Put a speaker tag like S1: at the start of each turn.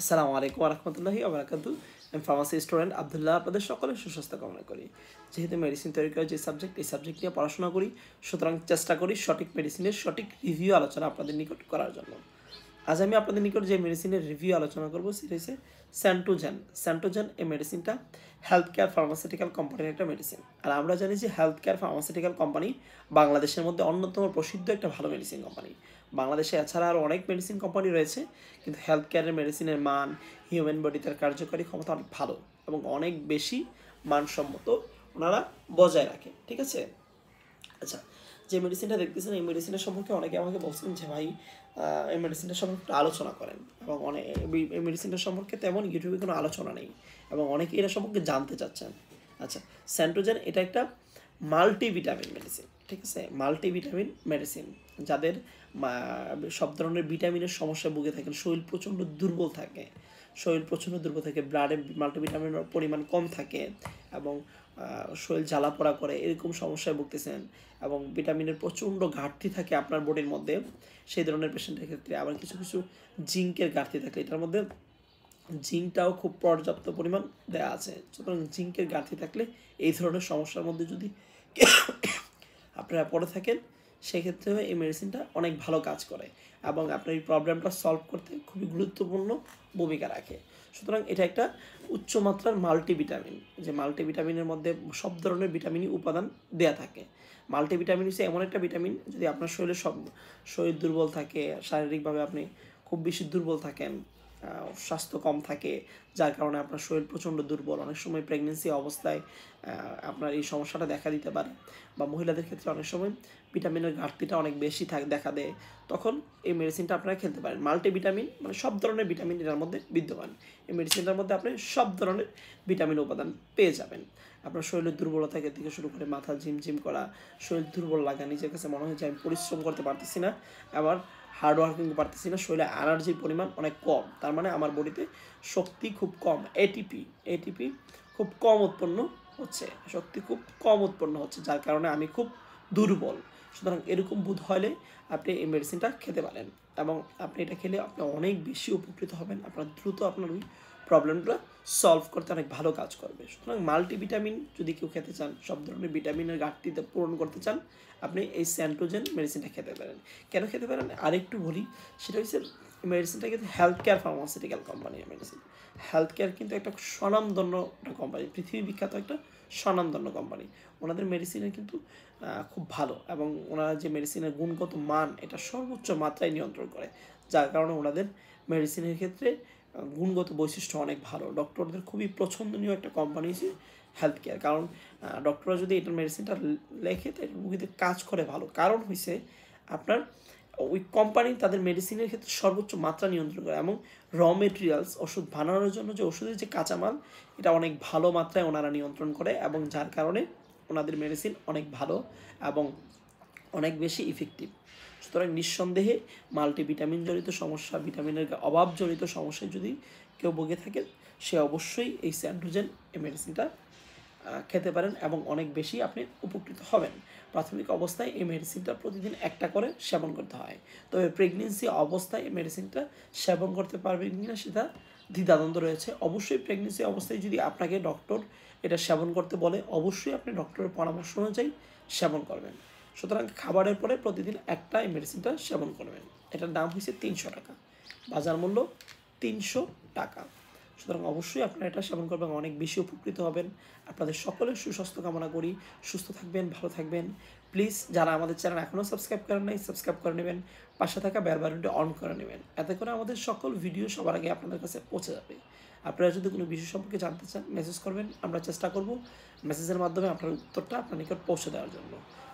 S1: আসসালামু আলাইকুম রহমতুল্লাহি আবরাকাত আমি ফার্মাসি স্টুডেন্ট আবদুল্লাহ আপনাদের সকলের সুস্বাস্থ্য কামনা করি যেহেতু মেডিসিন তৈরি করার যে সাবজেক্ট এই সাবজেক্ট নিয়ে পড়াশোনা করি সুতরাং চেষ্টা করি সঠিক মেডিসিনের সঠিক রিভিউ আলোচনা আপনাদের নিকট করার জন্য আজ আমি আপনাদের নিকট যে মেডিসিনের রিভিউ আলোচনা করবো সেটা হচ্ছে স্যান্টোজেন স্যান্টোজেন এই মেডিসিনটা হেলথ কেয়ার ফার্মাসিউটিক্যাল কোম্পানির একটা মেডিসিন আর আমরা জানি যে হেলথ কেয়ার ফার্মাসিউটিক্যাল কোম্পানি বাংলাদেশের মধ্যে অন্যতম প্রসিদ্ধ একটা ভালো মেডিসিন কোম্পানি বাংলাদেশে এছাড়া আরও অনেক মেডিসিন কোম্পানি রয়েছে কিন্তু হেলথ কেয়ারের মেডিসিনের মান হিউম্যান বডি তার কার্যকারী ক্ষমতা অনেক ভালো এবং অনেক বেশি মানসম্মত ওনারা বজায় রাখে ঠিক আছে আচ্ছা যে মেডিসিনটা দেখতেছেন এই মেডিসিনের সম্পর্কে অনেকে আমাকে বলছেন যে ভাই এই মেডিসিনটার সম্পর্কে আলোচনা করেন এবং অনেক এই মেডিসিনটার সম্পর্কে তেমন ইউটিউবে কোনো আলোচনা নেই এবং অনেকে এটা সম্পর্কে জানতে চাচ্ছেন আচ্ছা স্যান্টোজেন এটা একটা মাল্টিভিটামিন মেডিসিন ঠিক আছে মাল্টিভিটামিন মেডিসিন যাদের সব ধরনের ভিটামিনের সমস্যা ভুগে থাকেন শরীর প্রচণ্ড দুর্বল থাকে শরীর প্রচণ্ড দুর্বল থাকে ব্লাডে মাল্টিভিটামিনের পরিমাণ কম থাকে এবং শরীর জ্বালা পোড়া করে এরকম সমস্যায় ভুগতেছেন এবং ভিটামিনের প্রচণ্ড ঘাটতি থাকে আপনার বডির মধ্যে সেই ধরনের পেশেন্টের ক্ষেত্রে আবার কিছু কিছু জিঙ্কের ঘাটতি থাকে এটার মধ্যে জিঙ্কটাও খুব পর্যাপ্ত পরিমাণ দেওয়া আছে সুতরাং জিঙ্কের ঘাটতি থাকলে এই ধরনের সমস্যার মধ্যে যদি আপনারা পড়ে থাকেন সেক্ষেত্রেও এই মেডিসিনটা অনেক ভালো কাজ করে এবং আপনার এই প্রবলেমটা সলভ করতে খুবই গুরুত্বপূর্ণ ভূমিকা রাখে সুতরাং এটা একটা উচ্চমাত্রার মাল্টিভিটামিন যে মাল্টিভিটামিনের মধ্যে সব ধরনের ভিটামিনই উপাদান দেয়া থাকে মাল্টিভিটামিন হচ্ছে এমন একটা ভিটামিন যদি আপনার শরীরে সব শরীর দুর্বল থাকে শারীরিকভাবে আপনি খুব বেশি দুর্বল থাকেন স্বাস্থ্য কম থাকে যার কারণে আপনার শরীর প্রচণ্ড দুর্বল অনেক সময় প্রেগনেন্সি অবস্থায় আপনার এই সমস্যাটা দেখা দিতে পারে বা মহিলাদের ক্ষেত্রে অনেক সময় ভিটামিনের ঘাটতিটা অনেক বেশি থাক দেখা দেয় তখন এই মেডিসিনটা আপনারা খেলতে পারেন মাল্টিভিটামিন মানে সব ধরনের ভিটামিন এটার মধ্যে বিদ্যমান এই মেডিসিনটার মধ্যে আপনি সব ধরনের ভিটামিন উপাদান পেয়ে যাবেন আপনার শরীরের দুর্বলতা থেকে শুরু করে মাথা ঝিমঝিম করা শরীর দুর্বল লাগা নিজের কাছে মনে হয় যে আমি পরিশ্রম করতে পারতেছি না আবার হার্ড ওয়ার্কিং পারতেছি না শরীরে এনার্জির পরিমাণ অনেক কম তার মানে আমার বডিতে শক্তি খুব কম এটিপি এটিপি খুব কম উৎপন্ন হচ্ছে শক্তি খুব কম উৎপন্ন হচ্ছে যার কারণে আমি খুব দুর্বল সুতরাং এরকম বোধ হলে আপনি এই মেডিসিনটা খেতে পারেন এবং আপনি এটা খেলে আপনি অনেক বেশি উপকৃত হবেন আপনার দ্রুত আপনার ওই প্রবলেমগুলো সলভ করতে অনেক ভালো কাজ করবে সুতরাং মাল্টিভিটামিন যদি কেউ খেতে চান সব ধরনের ভিটামিনের ঘাটতিতে পূরণ করতে চান আপনি এই স্যান্টোজেন মেডিসিনটা খেতে পারেন কেন খেতে পারেন আরেকটু বলি সেটা হচ্ছে মেডিসিনটা কিন্তু হেলথ কেয়ার ফার্মাসিউটিক্যাল কোম্পানির মেডিসিন হেলথ কেয়ার কিন্তু একটা স্বনামধন্য একটা কোম্পানি পৃথিবী বিখ্যাত একটা স্বনামধন্য কোম্পানি ওনাদের মেডিসিনের কিন্তু খুব ভালো এবং ওনারা যে মেডিসিনের গুণগত মান এটা সর্বোচ্চ মাত্রায় নিয়ন্ত্রণ করে যার কারণে ওনাদের মেডিসিনের ক্ষেত্রে গুণগত বৈশিষ্ট্য অনেক ভালো ডক্টরদের খুবই পছন্দনীয় একটা কোম্পানি হচ্ছে হেলথ কেয়ার কারণ ডক্টররা যদি এটার মেডিসিনটা লেখে তাই রুগীদের কাজ করে ভালো কারণ হয়েছে আপনার ওই কোম্পানি তাদের মেডিসিনের ক্ষেত্রে সর্বোচ্চ মাত্রা নিয়ন্ত্রণ করে এবং র মেটেরিয়ালস ওষুধ বানানোর জন্য যে ওষুধের যে কাঁচামাল এটা অনেক ভালো মাত্রায় ওনারা নিয়ন্ত্রণ করে এবং যার কারণে ওনাদের মেডিসিন অনেক ভালো এবং অনেক বেশি ইফেক্টিভ সুতরাং নিঃসন্দেহে মাল্টিভিটামিন জড়িত সমস্যা ভিটামিনের অভাব জড়িত সমস্যায় যদি কেউ বগে থাকে সে অবশ্যই এই স্যান্ড্রোজেন এই মেডিসিনটা খেতে পারেন এবং অনেক বেশি আপনি উপকৃত হবেন প্রাথমিক অবস্থায় এই মেডিসিনটা প্রতিদিন একটা করে সেবন করতে হয় তবে প্রেগনেন্সি অবস্থায় এই মেডিসিনটা সেবন করতে পারবেন কি না সেটা দ্বিধাদ্বন্দ্ব রয়েছে অবশ্যই প্রেগনেন্সি অবস্থায় যদি আপনাকে ডক্টর এটা সেবন করতে বলে অবশ্যই আপনি ডক্টরের পরামর্শ অনুযায়ী সেবন করবেন সুতরাং খাবারের পরে প্রতিদিন একটা এই মেডিসিনটা সেবন করবেন এটার দাম হয়েছে তিনশো টাকা বাজার মূল্য তিনশো টাকা সুতরাং অবশ্যই আপনারা এটা সেবন করবেন অনেক বেশি উপকৃত হবেন আপনাদের সকলের সুস্বাস্থ্য কামনা করি সুস্থ থাকবেন ভালো থাকবেন প্লিজ যারা আমাদের চ্যানেল এখনও সাবস্ক্রাইব করেন নাই সাবস্ক্রাইব করে নেবেন পাশে থাকা বেল বাটনটি অন করে নেবেন এতে করে আমাদের সকল ভিডিও সবার আগে আপনাদের কাছে পৌঁছে যাবে আপনারা যদি কোনো বিষয় সম্পর্কে জানতে চান মেসেজ করবেন আমরা চেষ্টা করব মেসেজের মাধ্যমে আপনার উত্তরটা আপনার নিকট পৌঁছে দেওয়ার জন্য